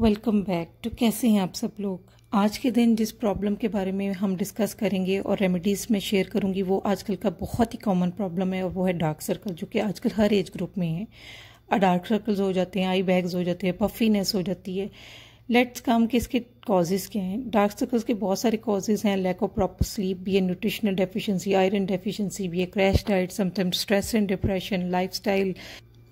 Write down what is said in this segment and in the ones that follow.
welcome back तो कैसे हैं आप सब लोग आज के दिन जिस प्रॉब्लम के बारे में हम डिस्कस करेंगे और रेमेडीज़ में शेयर करूंगी वो आजकल का बहुत ही कॉमन प्रॉब्लम है और वो है डार्क सर्कल जो कि आजकल हर एज ग्रुप में है डार्क सर्कल्स हो जाते हैं आई बैग्स हो जाते हैं पफीनेस हो जाती है लेट्स कम कि इसके कॉजेज़ क्या हैं डार्क सर्कल्स के बहुत सारे कॉजेज़ हैं लैक ऑफ प्रॉपर स्लीप भी है न्यूट्रिशनल डेफिशिएंसी आयरन डेफिशिएंसी भी है crash diet sometimes stress and depression lifestyle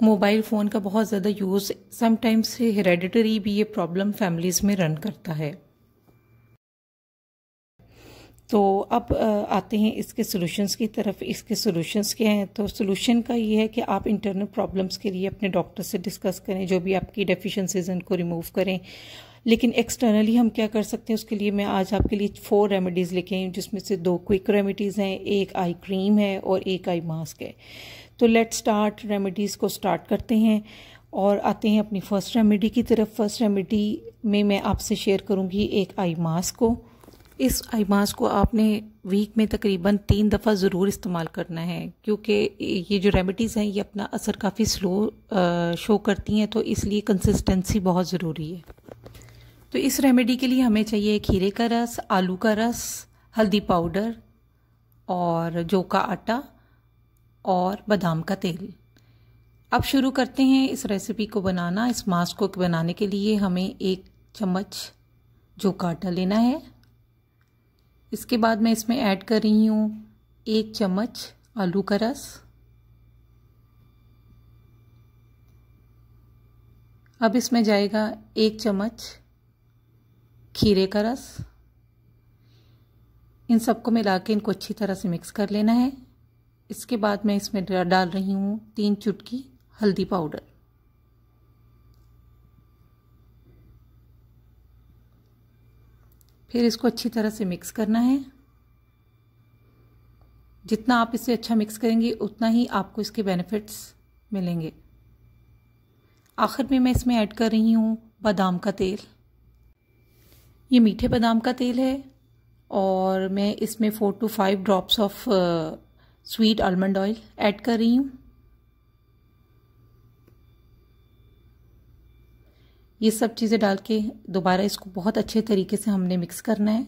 mobile phone का बहुत ज़्यादा यूज़ समटाइम्स हेरेडिटरी भी ये प्रॉब्लम फैमिलीज़ में रन करता है तो अब आते हैं इसके सॉल्यूशंस की तरफ इसके सॉल्यूशंस क्या हैं तो सॉल्यूशन का ये है कि आप इंटरनल प्रॉब्लम्स के लिए अपने डॉक्टर से डिस्कस करें जो भी आपकी डेफिशिएंसीज हैं उनको रिमूव करें लेकिन एक्सटर्नली हम क्या कर सकते हैं उसके लिए मैं आज आपके लिए फोर रेमेडीज़ लेके आई जिसमें से दो क्विक रेमेडीज़ हैं एक आई क्रीम है और एक आई मास्क है तो लेट स्टार्ट रेमेडीज़ को स्टार्ट करते हैं और आते हैं अपनी फ़र्स्ट रेमेडी की तरफ फर्स्ट रेमेडी में मैं आपसे शेयर करूँगी एक आई मास्क को इस आई मास्क को आपने वीक में तकरीबन तीन दफ़ा ज़रूर इस्तेमाल करना है क्योंकि ये जो रेमेडीज़ हैं ये अपना असर काफ़ी स्लो शो करती हैं तो इसलिए कंसिस्टेंसी बहुत ज़रूरी है तो इस रेमेडी के लिए हमें चाहिए खीरे का रस आलू का रस हल्दी पाउडर और जो का आटा और बादाम का तेल अब शुरू करते हैं इस रेसिपी को बनाना इस मास्क को बनाने के लिए हमें एक चम्मच जो का आटा लेना है इसके बाद मैं इसमें ऐड कर रही हूँ एक चम्मच आलू का रस अब इसमें जाएगा एक चम्मच खीरे का रस इन सबको मिला के इनको अच्छी तरह से मिक्स कर लेना है इसके बाद मैं इसमें डाल रही हूँ तीन चुटकी हल्दी पाउडर फिर इसको अच्छी तरह से मिक्स करना है जितना आप इसे अच्छा मिक्स करेंगे उतना ही आपको इसके बेनिफिट्स मिलेंगे आखिर में मैं इसमें ऐड कर रही हूँ बादाम का तेल ये मीठे बादाम का तेल है और मैं इसमें four to five drops of sweet almond oil add कर रही हूँ ये सब चीज़ें डाल के दोबारा इसको बहुत अच्छे तरीके से हमने मिक्स करना है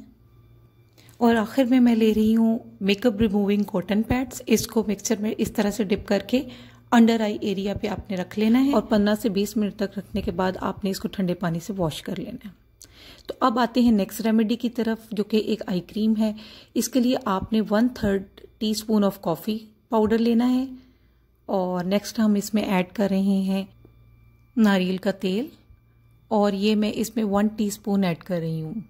और आखिर में मैं ले रही हूँ मेकअप रिमूविंग कॉटन पैड्स इसको मिक्सचर में इस तरह से डिप करके अंडर आई एरिया पे आपने रख लेना है और 15 से 20 मिनट तक रखने के बाद आपने इसको ठंडे पानी से वॉश कर लेना है तो अब आते हैं नेक्स्ट रेमेडी की तरफ जो कि एक आई क्रीम है इसके लिए आपने one third teaspoon of coffee powder लेना है और नेक्स्ट हम इसमें ऐड कर रहे हैं नारियल का तेल और ये मैं इसमें वन टीस्पून ऐड कर रही हूँ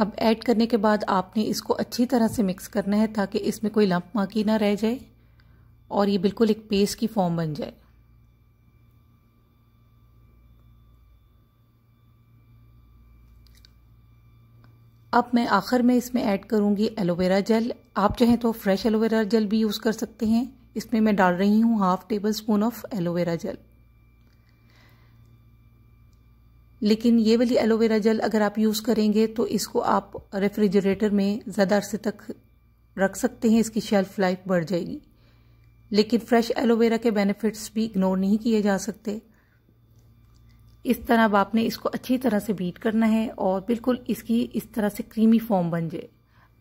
अब ऐड करने के बाद आपने इसको अच्छी तरह से मिक्स करना है ताकि इसमें कोई लंप माकी ना रह जाए और ये बिल्कुल एक पेस्ट की फॉर्म बन जाए अब मैं आखिर में इसमें ऐड करूंगी एलोवेरा जेल आप चाहें तो फ्रेश एलोवेरा जेल भी यूज़ कर सकते हैं इसमें मैं डाल रही हूं half tablespoon of aloe vera gel लेकिन ये वाली एलोवेरा जेल अगर आप यूज़ करेंगे तो इसको आप रेफ्रिजरेटर में ज़्यादा अरसे तक रख सकते हैं इसकी शेल्फ लाइफ बढ़ जाएगी लेकिन फ्रेश एलोवेरा के बेनिफिट्स भी इग्नोर नहीं किए जा सकते इस तरह अब आपने इसको अच्छी तरह से बीट करना है और बिल्कुल इसकी इस तरह से क्रीमी फॉर्म बन जाए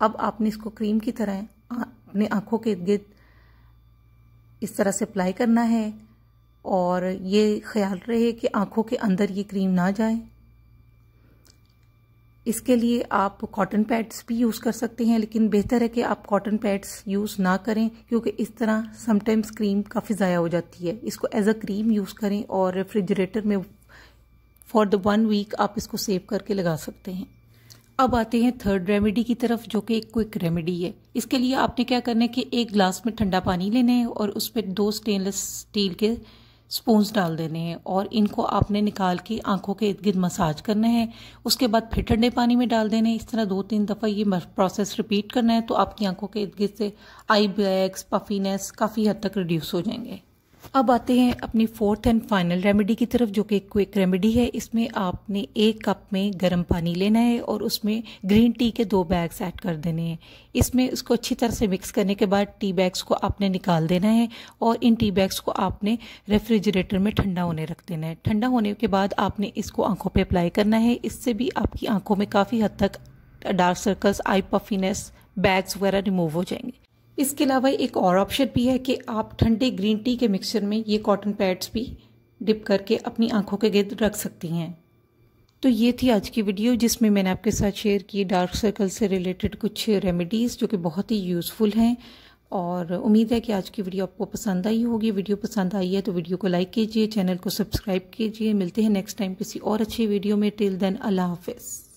अब आपने इसको क्रीम की तरह अपने आंखों के गिर्द इस तरह से अप्लाई करना है और ये ख्याल रहे कि आंखों के अंदर ये क्रीम ना जाए इसके लिए आप कॉटन पैड्स भी यूज़ कर सकते हैं लेकिन बेहतर है कि आप कॉटन पैड्स यूज़ ना करें क्योंकि इस तरह समटाइम्स क्रीम काफ़ी ज़ाया हो जाती है इसको एज अ क्रीम यूज़ करें और रेफ्रिजरेटर में फॉर द वन वीक आप इसको सेव करके लगा सकते हैं अब आते हैं थर्ड रेमेडी की तरफ जो कि एक क्विक रेमेडी है इसके लिए आपने क्या करना है कि एक ग्लास में ठंडा पानी लेना है और उस पर दो स्टेनलेस स्टील के स्पून्स डाल देने हैं और इनको आपने निकाल के आंखों के इर्द गिर्द मसाज करना है उसके बाद फिर ठंडे पानी में डाल देने इस तरह दो तीन दफ़ा ये प्रोसेस रिपीट करना है तो आपकी आंखों के इर्द गिर्द से आई ब्लैक्स पफीनेस काफ़ी हद तक रिड्यूस हो जाएंगे अब आते हैं अपनी फोर्थ एंड फाइनल रेमेडी की तरफ जो कि क्विक रेमेडी है इसमें आपने एक कप में गर्म पानी लेना है और उसमें ग्रीन टी के दो बैग्स ऐड कर देने हैं इसमें उसको अच्छी तरह से मिक्स करने के बाद टी बैग्स को आपने निकाल देना है और इन टी बैग्स को आपने रेफ्रिजरेटर में ठंडा होने रख देना है ठंडा होने के बाद आपने इसको आंखों पर अप्लाई करना है इससे भी आपकी आंखों में काफ़ी हद तक dark circles eye puffiness bags वगैरह रिमूव हो जाएंगे इसके अलावा एक और ऑप्शन भी है कि आप ठंडे ग्रीन टी के मिक्सचर में ये कॉटन पैड्स भी डिप करके अपनी आंखों के गिर्द रख सकती हैं तो ये थी आज की वीडियो जिसमें मैंने आपके साथ शेयर की डार्क सर्कल से रिलेटेड कुछ रेमेडीज़ जो कि बहुत ही यूज़फुल हैं और उम्मीद है कि आज की वीडियो आपको पसंद आई होगी वीडियो पसंद आई है तो वीडियो को लाइक कीजिए चैनल को सब्सक्राइब कीजिए मिलते हैं नेक्स्ट टाइम किसी और अच्छी वीडियो में टिल देन अल्लाह हाफिज़